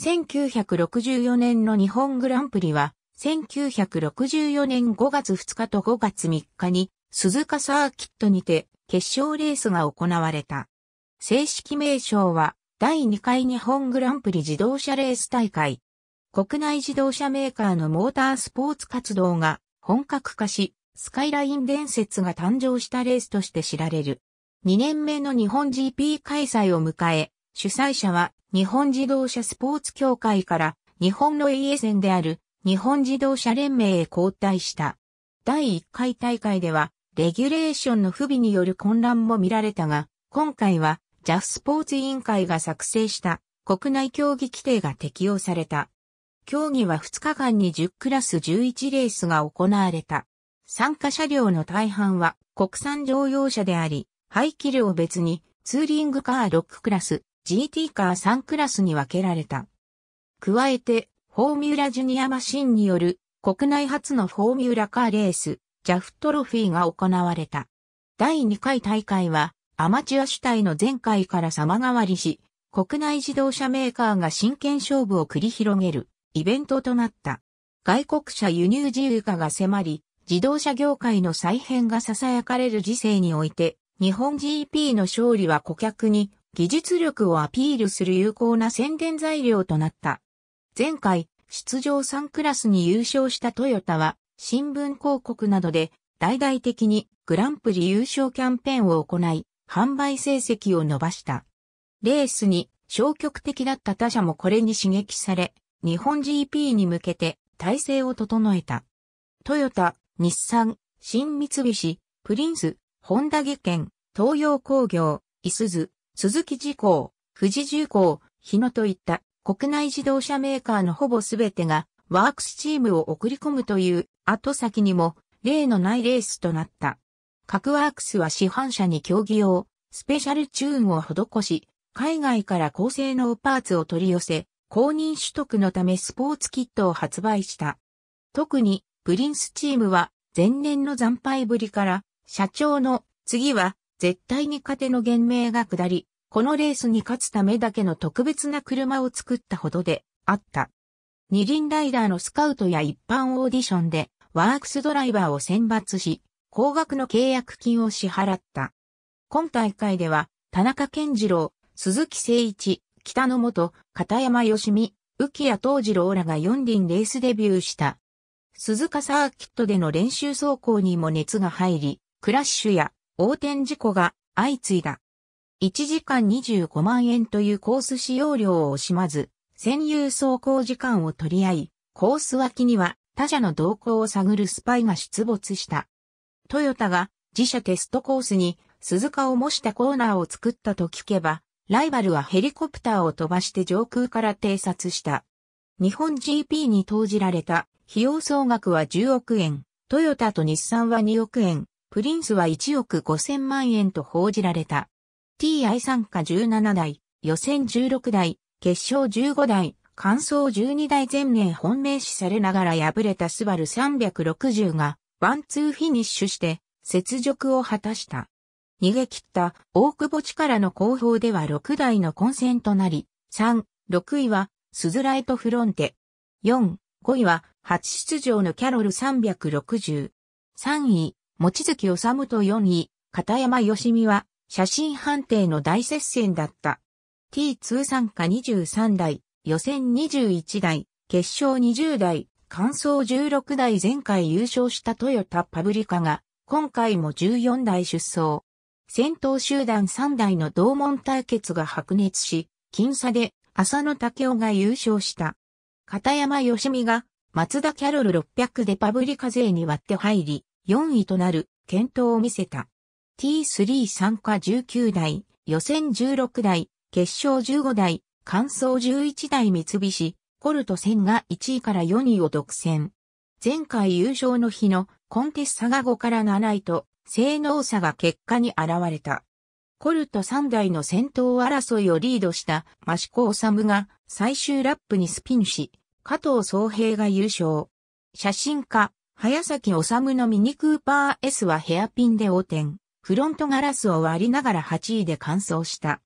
1964年の日本グランプリは、1964年5月2日と5月3日に、鈴鹿サーキットにて、決勝レースが行われた。正式名称は、第2回日本グランプリ自動車レース大会。国内自動車メーカーのモータースポーツ活動が本格化し、スカイライン伝説が誕生したレースとして知られる。2年目の日本 GP 開催を迎え、主催者は日本自動車スポーツ協会から日本の a a 戦である日本自動車連盟へ交代した。第1回大会ではレギュレーションの不備による混乱も見られたが、今回は JAF スポーツ委員会が作成した国内競技規定が適用された。競技は2日間に10クラス11レースが行われた。参加車両の大半は国産乗用車であり、排気量別にツーリングカー6クラス、GT カー3クラスに分けられた。加えて、フォーミュラジュニアマシンによる国内初のフォーミュラカーレース、ジャフトロフィーが行われた。第2回大会は、アマチュア主体の前回から様変わりし、国内自動車メーカーが真剣勝負を繰り広げるイベントとなった。外国車輸入自由化が迫り、自動車業界の再編が囁かれる時世において、日本 GP の勝利は顧客に技術力をアピールする有効な宣伝材料となった。前回、出場3クラスに優勝したトヨタは、新聞広告などで大々的にグランプリ優勝キャンペーンを行い、販売成績を伸ばした。レースに消極的だった他社もこれに刺激され、日本 GP に向けて体制を整えた。トヨタ、日産、新三菱、プリンス、ホンダ技研、東洋工業、イスズ、鈴木事工、富士重工、日野といった国内自動車メーカーのほぼすべてがワークスチームを送り込むという後先にも例のないレースとなった。各ワークスは市販車に競技用、スペシャルチューンを施し、海外から高性能パーツを取り寄せ、公認取得のためスポーツキットを発売した。特に、プリンスチームは前年の惨敗ぶりから、社長の次は絶対に勝ての言明が下り、このレースに勝つためだけの特別な車を作ったほどであった。二輪ライダーのスカウトや一般オーディションでワークスドライバーを選抜し、高額の契約金を支払った。今大会では、田中健次郎、鈴木誠一、北野元、片山義美、浮谷東次郎らが四輪レースデビューした。鈴鹿サーキットでの練習走行にも熱が入り、クラッシュや横転事故が相次いだ。1時間25万円というコース使用料を惜しまず、占有走行時間を取り合い、コース脇には他社の動向を探るスパイが出没した。トヨタが自社テストコースに鈴鹿を模したコーナーを作ったと聞けば、ライバルはヘリコプターを飛ばして上空から偵察した。日本 GP に投じられた費用総額は10億円、トヨタと日産は2億円、プリンスは1億5000万円と報じられた。TI 参加17台、予選16台、決勝15台、完走12台前年本命視されながら敗れたスバル360が、ワンツーフィニッシュして、雪辱を果たした。逃げ切った大久保力の後方では6台の混戦となり、3、6位はスズライトフロンテ。4、5位は初出場のキャロル360。3位、望月治と4位、片山義美は、写真判定の大接戦だった。T2 参加23台、予選21台、決勝20台、完走16台前回優勝したトヨタパブリカが、今回も14台出走。先頭集団3台の同門対決が白熱し、僅差で浅野武雄が優勝した。片山義美が松田キャロル600でパブリカ勢に割って入り、4位となる検討を見せた。T3 参加19台、予選16台、決勝15台、完走11台三菱、コルト1000が1位から4位を独占。前回優勝の日のコンテッサが5から7位と、性能差が結果に現れた。コルト3台の先頭争いをリードしたマシコ・オサムが最終ラップにスピンし、加藤総平が優勝。写真家、早崎治のミニクーパー S はヘアピンで横転。フロントガラスを割りながら8位で完走した。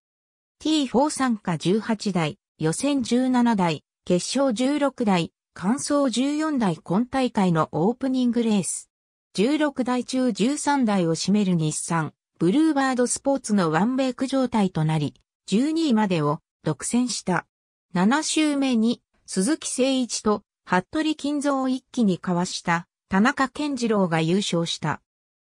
T4 参加18台、予選17台、決勝16台、完走14台今大会のオープニングレース。16台中13台を占める日産、ブルーバードスポーツのワンベイク状態となり、12位までを独占した。7周目に鈴木誠一と服部金蔵を一気にかわした田中健次郎が優勝した。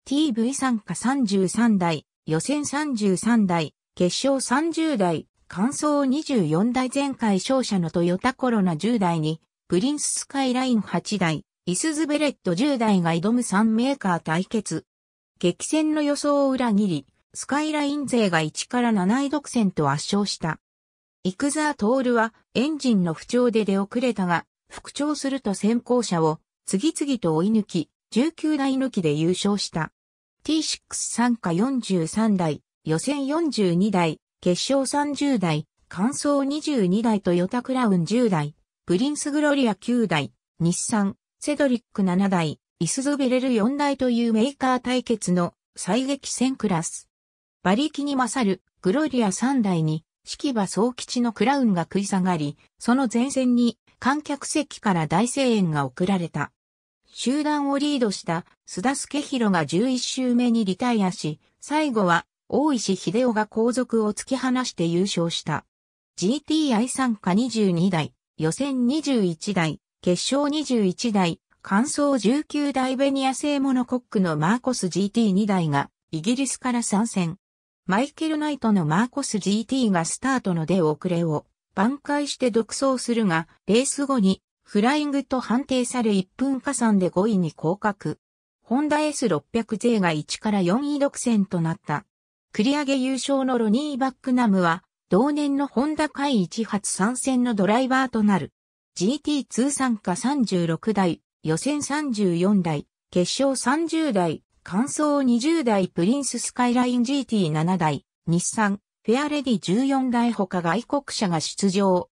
TV 参加33台、予選33台、決勝30台、完走24台前回勝者のトヨタコロナ10台に、プリンススカイライン8台、イスズベレット10台が挑む3メーカー対決。激戦の予想を裏切り、スカイライン勢が1から7位独占と圧勝した。イクザートールはエンジンの不調で出遅れたが、復調すると先行者を次々と追い抜き、19台抜きで優勝した。T6 参加43台、予選42台、決勝30台、完走22台トヨタクラウン10台、プリンスグロリア9台、日産、セドリック7台、イスズベレル4台というメーカー対決の最激戦クラス。馬力に勝るグロリア3台に、式場総吉のクラウンが食い下がり、その前線に観客席から大声援が送られた。集団をリードした須田助弘が11周目にリタイアし、最後は大石秀夫が後続を突き放して優勝した。GTI 参加22台、予選21台、決勝21台、完走19台ベニア製モノコックのマーコス GT2 台がイギリスから参戦。マイケル・ナイトのマーコス GT がスタートの出遅れを挽回して独走するが、レース後にフライングと判定され1分加算で5位に降格。ホンダ S600 勢が1から4位独占となった。繰り上げ優勝のロニー・バックナムは、同年のホンダ会1発参戦のドライバーとなる。GT 通参加36台、予選34台、決勝30台、完走20台プリンススカイライン GT7 台、日産、フェアレディ14台他外国車が出場。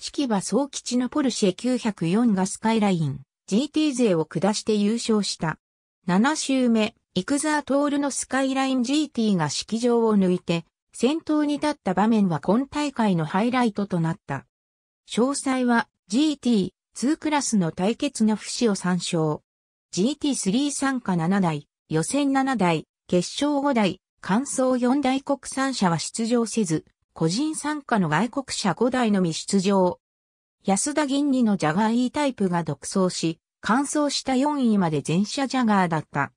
式は総吉のポルシェ904がスカイライン、GT 勢を下して優勝した。7周目、イクザートールのスカイライン GT が式場を抜いて、先頭に立った場面は今大会のハイライトとなった。詳細は GT2 クラスの対決の不死を参照。GT3 参加7台、予選7台、決勝5台、乾燥四大国産車は出場せず、個人参加の外国車5台のみ出場。安田銀にのジャガー E タイプが独走し、完走した4位まで全車ジャガーだった。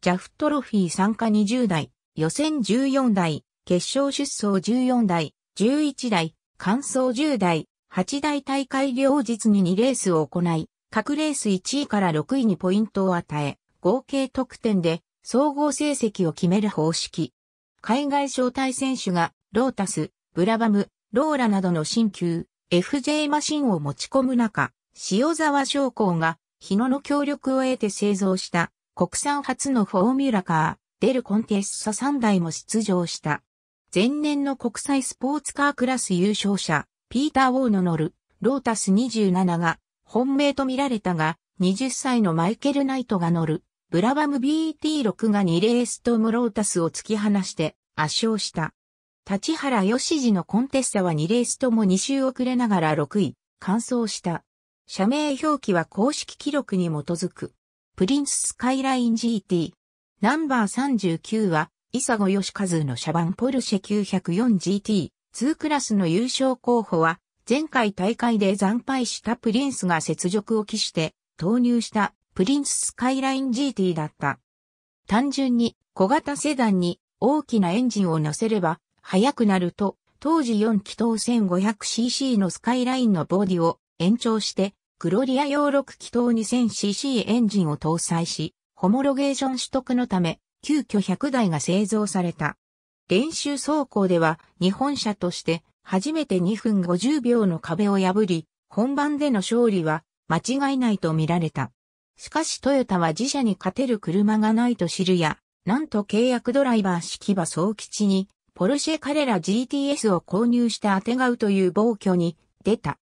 ジャフトロフィー参加20台、予選14台、決勝出走14台、11台、完走10台、8大大会両日に2レースを行い、各レース1位から6位にポイントを与え、合計得点で総合成績を決める方式。海外招待選手がロータス、ブラバム、ローラなどの新旧 FJ マシンを持ち込む中、塩沢商工が日野の協力を得て製造した国産初のフォーミュラカー、デルコンテッサ3台も出場した。前年の国際スポーツカークラス優勝者、ピーター・ウォーの乗るロータス27が本命と見られたが、20歳のマイケル・ナイトが乗るブラバム BT6 が2レースとムロータスを突き放して圧勝した。立原義次のコンテッサは2レースとも2周遅れながら6位、完走した。社名表記は公式記録に基づく。プリンススカイライン GT。ナンバー39は、伊佐子義和の車番ポルシェ 904GT2 クラスの優勝候補は、前回大会で惨敗したプリンスが雪辱を期して投入したプリンススカイライン GT だった。単純に小型セダンに大きなエンジンを乗せれば速くなると当時4気筒 1500cc のスカイラインのボディを延長してグロリア用6気筒 2000cc エンジンを搭載しホモロゲーション取得のため急遽100台が製造された。練習走行では日本車として初めて2分50秒の壁を破り本番での勝利は間違いないと見られた。しかしトヨタは自社に勝てる車がないと知るや、なんと契約ドライバー式場総吉に、ポルシェ彼ら GTS を購入して当てがうという暴挙に出た。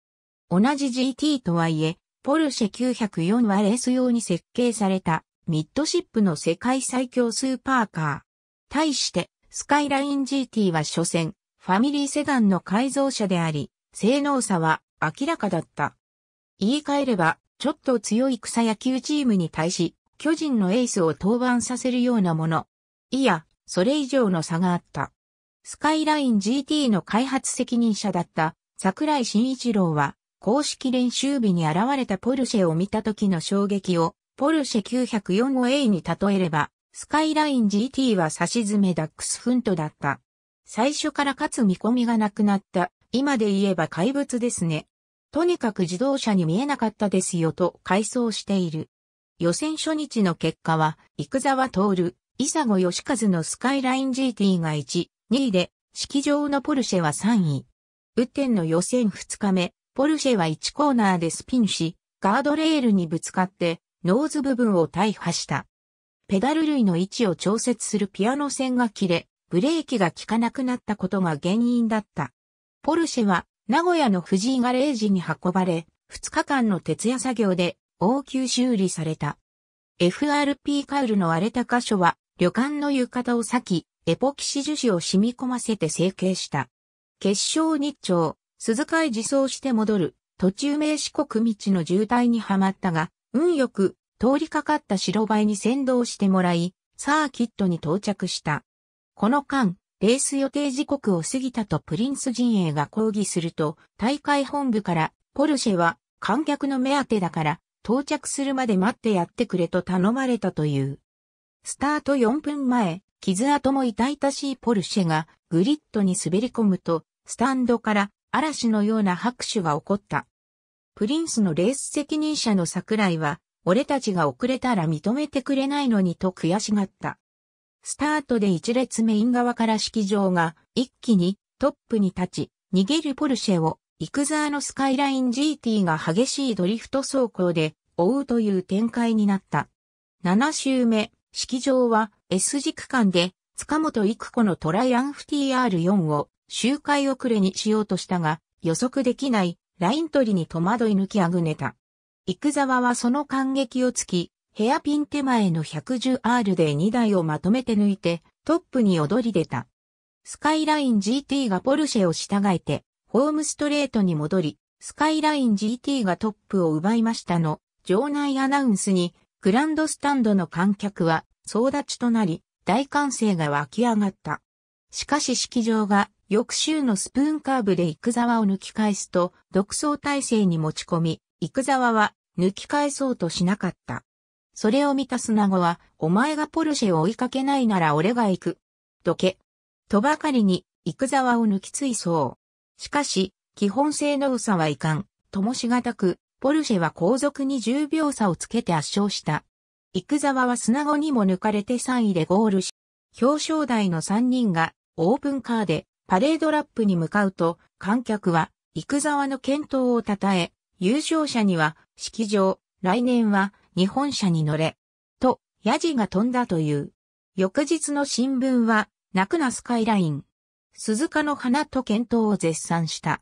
同じ GT とはいえ、ポルシェ904はレース用に設計されたミッドシップの世界最強スーパーカー。対して、スカイライン GT は所詮、ファミリーセダンの改造車であり、性能差は明らかだった。言い換えれば、ちょっと強い草野球チームに対し、巨人のエースを登板させるようなもの。いや、それ以上の差があった。スカイライン GT の開発責任者だった桜井慎一郎は、公式練習日に現れたポルシェを見た時の衝撃を、ポルシェ 904A に例えれば、スカイライン GT は差し詰めダックスフントだった。最初から勝つ見込みがなくなった。今で言えば怪物ですね。とにかく自動車に見えなかったですよと回想している。予選初日の結果は、生沢徹、伊佐子義和のスカイライン GT が1、2位で、式場のポルシェは3位。雨天の予選2日目、ポルシェは1コーナーでスピンし、ガードレールにぶつかって、ノーズ部分を大破した。ペダル類の位置を調節するピアノ線が切れ、ブレーキが効かなくなったことが原因だった。ポルシェは名古屋の藤井ガレージに運ばれ、2日間の徹夜作業で応急修理された。FRP カウルの荒れた箇所は、旅館の浴衣を裂き、エポキシ樹脂を染み込ませて成形した。結晶日朝、鈴鹿へ自走して戻る、途中名四国道の渋滞にはまったが、運よく、通りかかった白バイに先導してもらい、サーキットに到着した。この間、レース予定時刻を過ぎたとプリンス陣営が抗議すると、大会本部から、ポルシェは観客の目当てだから、到着するまで待ってやってくれと頼まれたという。スタート4分前、傷跡も痛々しいポルシェがグリッドに滑り込むと、スタンドから嵐のような拍手が起こった。プリンスのレース責任者の桜井は、俺たちが遅れたら認めてくれないのにと悔しがった。スタートで一列メイン側から式場が一気にトップに立ち、逃げるポルシェをイクザーのスカイライン GT が激しいドリフト走行で追うという展開になった。7周目、式場は S 字区間で塚本育子のトライアンフ TR4 を周回遅れにしようとしたが予測できないライン取りに戸惑い抜きあぐねた。ザ沢はその感激をつき、ヘアピン手前の 110R で2台をまとめて抜いて、トップに躍り出た。スカイライン GT がポルシェを従えて、ホームストレートに戻り、スカイライン GT がトップを奪いましたの、場内アナウンスに、グランドスタンドの観客は総立ちとなり、大歓声が湧き上がった。しかし式場が翌週のスプーンカーブで幾沢を抜き返すと、独走体制に持ち込み、幾沢は抜き返そうとしなかった。それを見た砂子は、お前がポルシェを追いかけないなら俺が行く。どけ。とばかりに、幾沢を抜きついそう。しかし、基本性の差はいかん、ともしがたく、ポルシェは後続に10秒差をつけて圧勝した。幾沢は砂子にも抜かれて3位でゴールし、表彰台の3人がオープンカーでパレードラップに向かうと、観客は幾沢の健闘を称え、優勝者には、式場、来年は日本車に乗れ、と、ヤジが飛んだという。翌日の新聞は、泣くなスカイライン、鈴鹿の花と検討を絶賛した。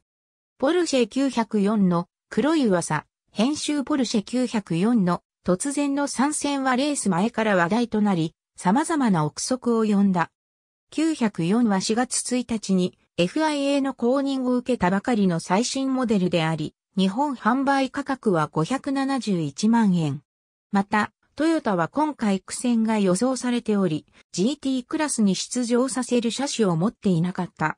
ポルシェ904の黒い噂、編集ポルシェ904の突然の参戦はレース前から話題となり、様々な憶測を呼んだ。904は4月1日に FIA の公認を受けたばかりの最新モデルであり、日本販売価格は571万円。また、トヨタは今回苦戦が予想されており、GT クラスに出場させる車種を持っていなかった。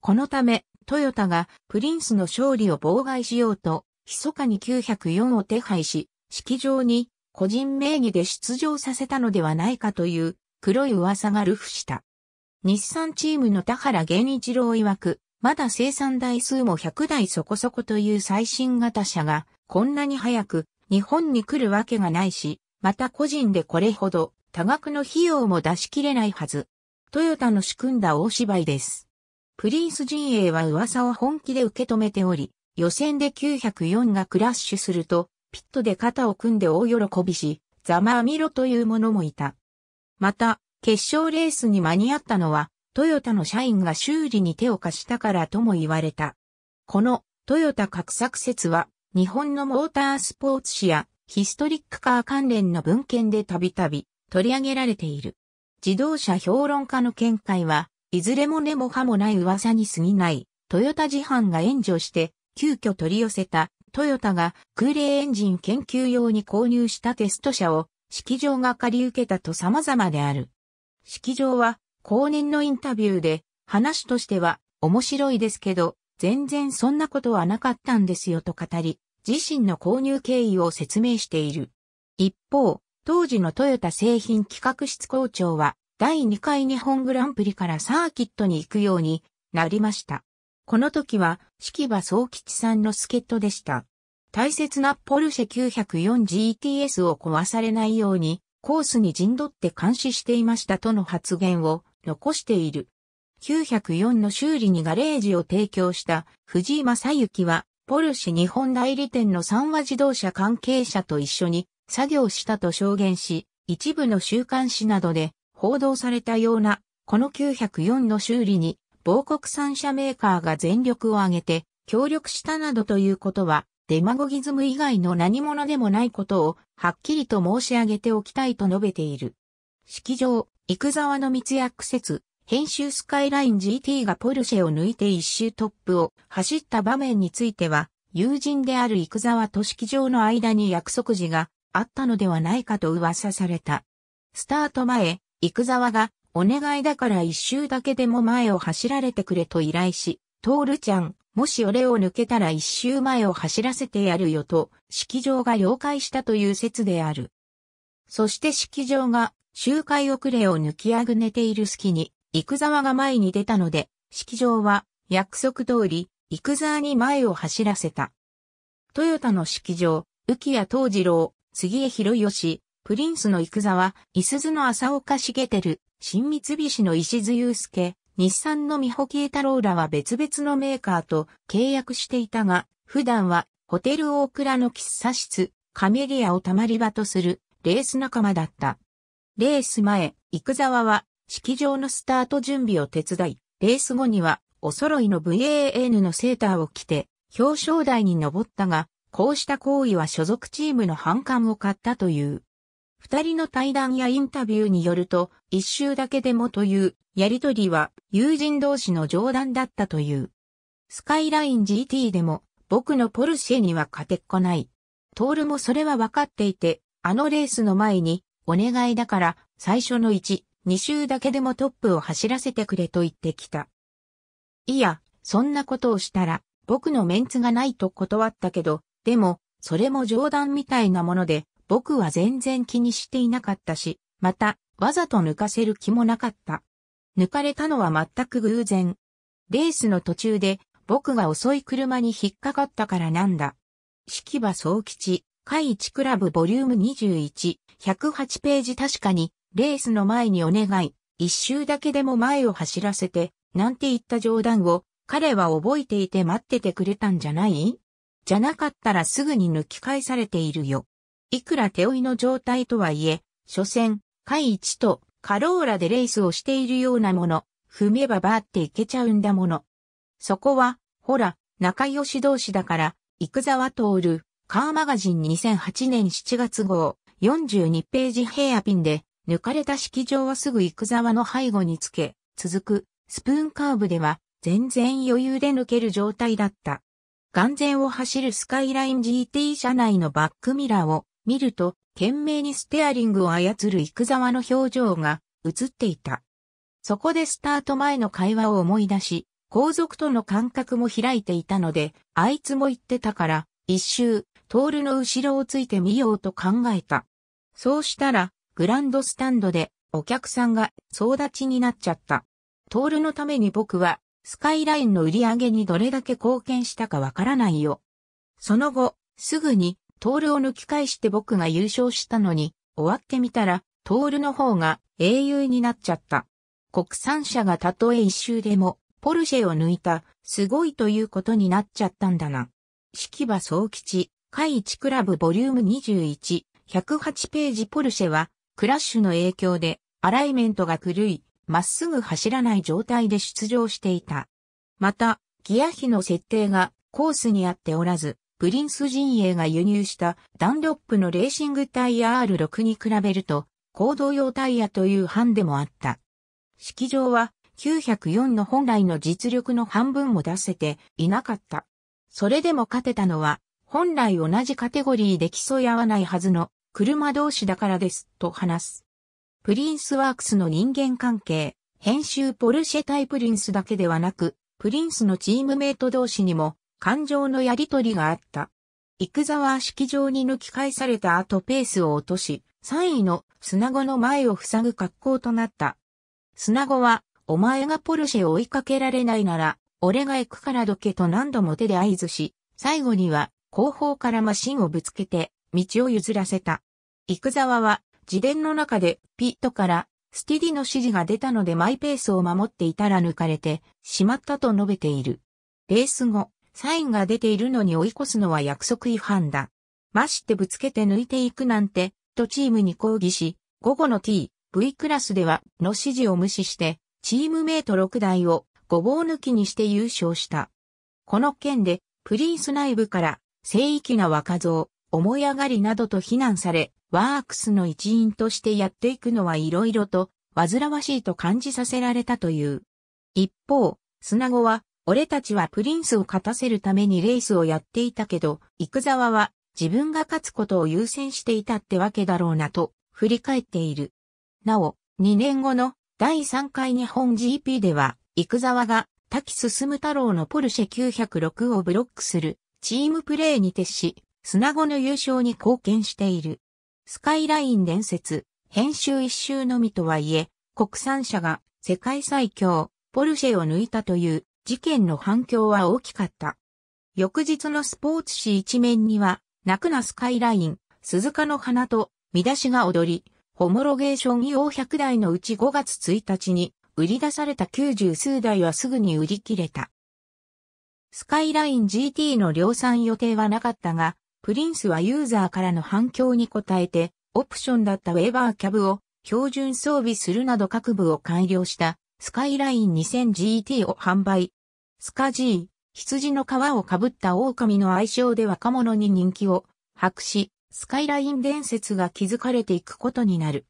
このため、トヨタがプリンスの勝利を妨害しようと、密かに904を手配し、式場に個人名義で出場させたのではないかという黒い噂がルフした。日産チームの田原源一郎曰く、まだ生産台数も100台そこそこという最新型車が、こんなに早く日本に来るわけがないし、また個人でこれほど多額の費用も出し切れないはず。トヨタの仕組んだ大芝居です。プリンス陣営は噂を本気で受け止めており、予選で904がクラッシュすると、ピットで肩を組んで大喜びし、ざまあみろという者もいた。また、決勝レースに間に合ったのは、トヨタの社員が修理に手を貸したからとも言われた。このトヨタ格作説は日本のモータースポーツ誌やヒストリックカー関連の文献でたびたび取り上げられている。自動車評論家の見解は、いずれも根も葉もない噂に過ぎない、トヨタ自販が援助して、急遽取り寄せた、トヨタが空冷エンジン研究用に購入したテスト車を、式場が借り受けたと様々である。式場は、後年のインタビューで、話としては、面白いですけど、全然そんなことはなかったんですよと語り、自身の購入経緯を説明している。一方、当時のトヨタ製品企画室校長は、第2回日本グランプリからサーキットに行くようになりました。この時は、式場総吉さんの助っ人でした。大切なポルシェ 904GTS を壊されないように、コースに陣取って監視していましたとの発言を残している。904の修理にガレージを提供した藤井正幸はポルシェ日本代理店の三和自動車関係者と一緒に作業したと証言し、一部の週刊誌などで報道されたような、この904の修理に、某国産車メーカーが全力を挙げて協力したなどということは、デマゴギズム以外の何者でもないことを、はっきりと申し上げておきたいと述べている。式場、幾沢の密約説、編集スカイライン GT がポルシェを抜いて一周トップを走った場面については、友人である幾沢俊樹上の間に約束時があったのではないかと噂された。スタート前、ザ沢がお願いだから一周だけでも前を走られてくれと依頼し、トールちゃん、もし俺を抜けたら一周前を走らせてやるよと、式場が了解したという説である。そして式場が周回遅れを抜きあぐねている隙に、幾沢が前に出たので、式場は約束通り、幾沢に前を走らせた。トヨタの式場、浮谷藤次郎、杉江博義、プリンスの幾沢、伊鈴の浅岡茂照、新三菱の石津祐介、日産の美穂慶太郎らは別々のメーカーと契約していたが、普段はホテル大倉の喫茶室、カメリアをたまり場とするレース仲間だった。レース前、幾沢は式場のスタート準備を手伝い、レース後にはお揃いの VAN のセーターを着て表彰台に登ったが、こうした行為は所属チームの反感を買ったという。二人の対談やインタビューによると、一周だけでもというやりとりは友人同士の冗談だったという。スカイライン GT でも僕のポルシェには勝てっこない。トールもそれは分かっていて、あのレースの前にお願いだから最初の1、2周だけでもトップを走らせてくれと言ってきた。いや、そんなことをしたら、僕のメンツがないと断ったけど、でも、それも冗談みたいなもので、僕は全然気にしていなかったし、また、わざと抜かせる気もなかった。抜かれたのは全く偶然。レースの途中で、僕が遅い車に引っかかったからなんだ。式場総吉、海一クラブボリューム21、108ページ確かに、レースの前にお願い、一周だけでも前を走らせて、なんて言った冗談を、彼は覚えていて待っててくれたんじゃないじゃなかったらすぐに抜き返されているよ。いくら手負いの状態とはいえ、所詮、海一とカローラでレースをしているようなもの、踏めばバーっていけちゃうんだもの。そこは、ほら、仲良し同士だから、トール、カーマガジン2008年7月号、42ページヘアピンで、抜かれた式場はすぐ行く沢の背後につけ、続く、スプーンカーブでは、全然余裕で抜ける状態だった。眼前を走るスカイライン GT 車内のバックミラーを見ると、懸命にステアリングを操るく沢の表情が映っていた。そこでスタート前の会話を思い出し、後続との間隔も開いていたので、あいつも言ってたから、一周、トールの後ろをついてみようと考えた。そうしたら、グランドスタンドでお客さんが総立ちになっちゃった。トールのために僕はスカイラインの売り上げにどれだけ貢献したかわからないよ。その後、すぐにトールを抜き返して僕が優勝したのに、終わってみたら、トールの方が英雄になっちゃった。国産車がたとえ一周でも、ポルシェを抜いた、すごいということになっちゃったんだな。式場総吉、海一クラブボリューム21、108ページポルシェは、クラッシュの影響でアライメントが狂い、まっすぐ走らない状態で出場していた。また、ギア比の設定がコースに合っておらず、プリンス陣営が輸入したダンロップのレーシングタイヤ R6 に比べると、行動用タイヤという版でもあった。式場は904の本来の実力の半分も出せていなかった。それでも勝てたのは、本来同じカテゴリーで競い合わないはずの車同士だからです、と話す。プリンスワークスの人間関係、編集ポルシェ対プリンスだけではなく、プリンスのチームメイト同士にも感情のやりとりがあった。イクザは式場に抜き返された後ペースを落とし、3位の砂子の前を塞ぐ格好となった。砂子は、お前がポルシェを追いかけられないなら、俺が行くからどけと何度も手で合図し、最後には後方からマシンをぶつけて、道を譲らせた。生沢は、自伝の中で、ピットから、スティディの指示が出たのでマイペースを守っていたら抜かれてしまったと述べている。レース後、サインが出ているのに追い越すのは約束違反だ。ましてぶつけて抜いていくなんて、とチームに抗議し、午後の T、V クラスでは、の指示を無視して、チームメイト6台を、ごぼう抜きにして優勝した。この件で、プリンス内部から、聖域な若造、思い上がりなどと非難され、ワークスの一員としてやっていくのは色々と、煩わしいと感じさせられたという。一方、砂子は、俺たちはプリンスを勝たせるためにレースをやっていたけど、ザ沢は自分が勝つことを優先していたってわけだろうなと振り返っている。なお、2年後の第3回日本 GP では、ザ沢が滝進太郎のポルシェ906をブロックするチームプレーに徹し、砂子の優勝に貢献している。スカイライン伝説、編集一周のみとはいえ、国産車が世界最強、ポルシェを抜いたという事件の反響は大きかった。翌日のスポーツ紙一面には、泣くなスカイライン、鈴鹿の花と見出しが踊り、ホモロゲーション用100台のうち5月1日に売り出された90数台はすぐに売り切れた。スカイライン GT の量産予定はなかったが、プリンスはユーザーからの反響に応えて、オプションだったウェーバーキャブを標準装備するなど各部を改良したスカイライン 2000GT を販売。スカ G、羊の皮をかぶった狼の愛称で若者に人気を博し、スカイライン伝説が築かれていくことになる。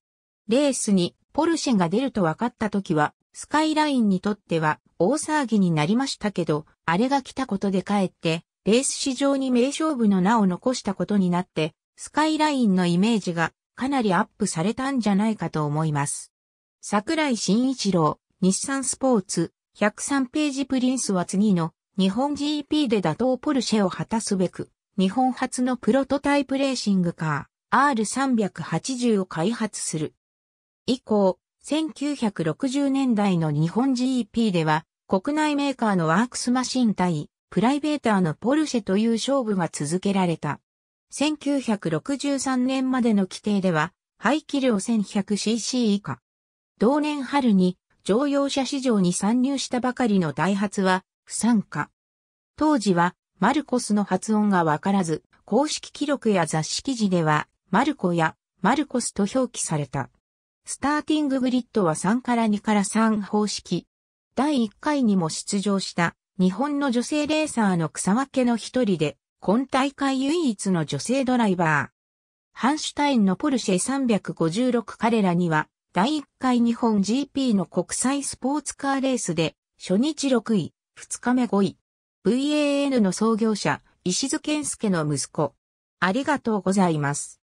レースにポルシェが出ると分かった時は、スカイラインにとっては大騒ぎになりましたけど、あれが来たことでかえってレース史上に名勝負の名を残したことになって、スカイラインのイメージがかなりアップされたんじゃないかと思います。桜井慎一郎、日産スポーツ、103ページプリンスは次の日本 GP で打倒ポルシェを果たすべく、日本初のプロトタイプレーシングカー R380 を開発する。以降、1960年代の日本 GP では、国内メーカーのワークスマシン対プライベーターのポルシェという勝負が続けられた。1963年までの規定では、排気量 1100cc 以下。同年春に乗用車市場に参入したばかりのダイハツは不参加。当時はマルコスの発音がわからず、公式記録や雑誌記事ではマルコやマルコスと表記された。スターティンググリッドは3から2から3方式。第1回にも出場した日本の女性レーサーの草分けの一人で、今大会唯一の女性ドライバー。ハンシュタインのポルシェ356彼らには、第1回日本 GP の国際スポーツカーレースで、初日6位、2日目5位。VAN の創業者、石津健介の息子。ありがとうございます。